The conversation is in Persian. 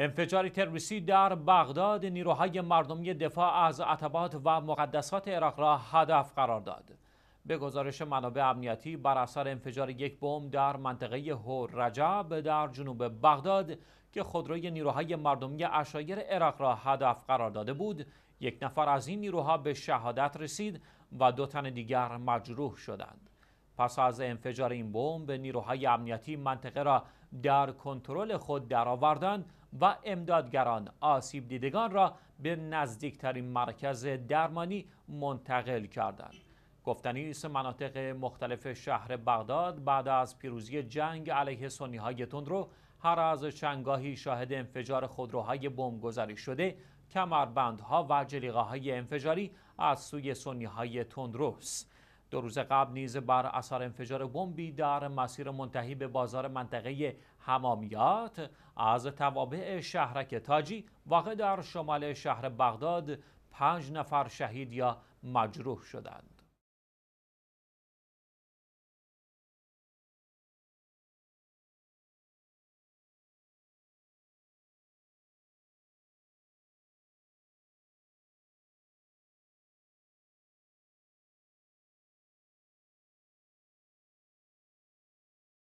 انفجاری تروریستی در بغداد نیروهای مردمی دفاع از عتبات و مقدسات عراق را هدف قرار داد به گزارش منابع امنیتی بر اثر انفجار یک بمب در منطقه هور رجب در جنوب بغداد که خودروی نیروهای مردمی اشایر عراق را هدف قرار داده بود یک نفر از این نیروها به شهادت رسید و دو تن دیگر مجروح شدند پس از انفجار این بمب نیروهای امنیتی منطقه را در کنترل خود درآوردند و امدادگران آسیب دیدگان را به نزدیکترین مرکز درمانی منتقل کردند گفتنی است مناطق مختلف شهر بغداد بعد از پیروزی جنگ علیه سنی های تندرو هر از چنگاهی شاهد انفجار خودروهای بمبگذاری شده کمربندها و های انفجاری از سوی سنی های تندروست دو روز قبل نیز بر اثر انفجار بمبی در مسیر منتهی به بازار منطقه حمامیات از توابع شهرک تاجی واقع در شمال شهر بغداد پنج نفر شهید یا مجروح شدند.